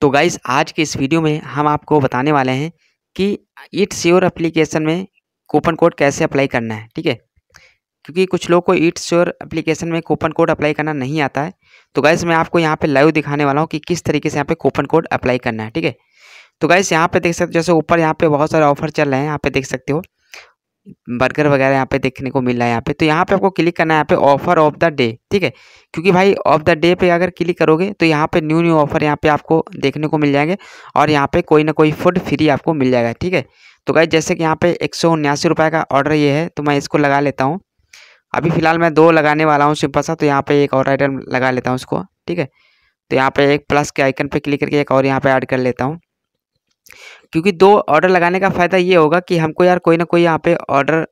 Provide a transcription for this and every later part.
तो गाइस आज के इस वीडियो में हम आपको बताने वाले हैं कि ईट श्योर एप्लीकेशन में कूपन कोड कैसे अप्लाई करना है ठीक है क्योंकि कुछ लोग को ईट श्योर एप्लीकेशन में कूपन कोड अप्लाई करना नहीं आता है तो गाइस मैं आपको यहाँ पे लाइव दिखाने वाला हूँ कि किस तरीके से यहाँ पे कूपन कोड अप्लाई करना है ठीक है तो गाइस यहाँ पे देख सकते हो जैसे ऊपर यहाँ पे बहुत सारे ऑफर चल रहे हैं यहाँ पे देख सकते हो बर्गर वगैरह यहाँ पे देखने को मिल रहा है यहाँ पे तो यहाँ पे आपको क्लिक करना है यहाँ पे ऑफर ऑफ द डे ठीक है क्योंकि भाई ऑफ द डे पे अगर क्लिक करोगे तो यहाँ पे न्यू न्यू ऑफर यहाँ पे आपको देखने को मिल जाएंगे और यहाँ पे कोई ना कोई फूड फ्री आपको मिल जाएगा ठीक है तो भाई जैसे कि यहाँ पे एक सौ का ऑर्डर ये है तो मैं इसको लगा लेता हूँ अभी फ़िलहाल मैं दो लगाने वाला हूँ सिंपल सा तो यहाँ पे एक और आइटम लगा लेता हूँ उसको ठीक है तो यहाँ पे एक प्लस के आइकन पे क्लिक करके एक और यहाँ पे ऐड कर लेता हूँ क्योंकि दो ऑर्डर लगाने का फ़ायदा ये होगा कि हमको यार कोई ना कोई यहाँ पे ऑर्डर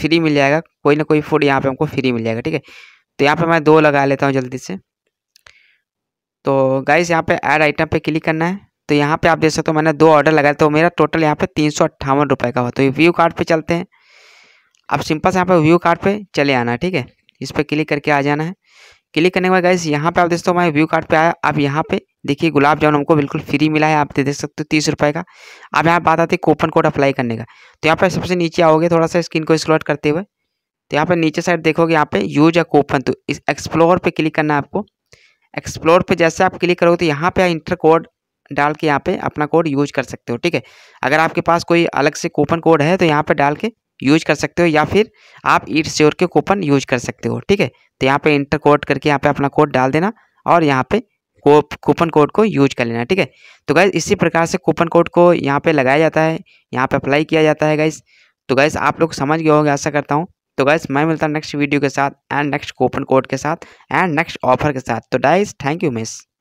फ्री मिल जाएगा कोई ना कोई फूड यहाँ पे हमको फ्री मिल जाएगा ठीक है तो यहाँ पे मैं दो लगा लेता हूँ जल्दी से तो गाइस यहाँ पे ऐड आइटम पे क्लिक करना है तो यहाँ पे आप देख सकते हो मैंने दो ऑर्डर लगाया तो मेरा टोटल यहाँ पर तीन सौ अट्ठावन का हुआ तो व्यू कार्ड पर चलते हैं आप सिंपल से यहाँ पर व्यू कार्ड पर चले आना है ठीक है इस पर क्लिक करके आ जाना है क्लिक करने के बाद गाइस यहाँ पर आप देख सकते हो मैं व्यू कार्ड पर आया आप यहाँ पर देखिए गुलाब जामुन हमको बिल्कुल फ्री मिला है आप दे, सकते हो तीस रुपये का अब यहाँ बात आती है कूपन कोड अप्लाई करने का तो यहाँ पर सबसे नीचे आओगे थोड़ा सा स्क्रीन को एक्सप्लोर करते हुए तो यहाँ पर नीचे साइड देखोगे यहाँ पे यूज या कूपन तो इस एक्सप्लोर पे क्लिक करना है आपको एक्सप्लोर पे जैसे आप क्लिक करोगे तो यहाँ पर इंटर कोड डाल के यहाँ पे अपना कोड यूज कर सकते हो ठीक है अगर आपके पास कोई अलग से कूपन कोड है तो यहाँ पे डाल के यूज कर सकते हो या फिर आप ईट श्योर के कूपन यूज कर सकते हो ठीक है तो यहाँ पे इंटर कोड करके यहाँ पे अपना कोड डाल देना और यहाँ पे कूपन कोड को यूज कर लेना ठीक है तो गाइज इसी प्रकार से कूपन कोड को यहाँ पे लगाया जाता है यहाँ पे अप्लाई किया जाता है गाइज तो गाइज आप लोग समझ गए होंगे ऐसा करता हूँ तो गाइज मैं मिलता हूँ नेक्स्ट वीडियो के साथ एंड नेक्स्ट कूपन कोड के साथ एंड नेक्स्ट ऑफर के साथ तो डाइज थैंक यू मिस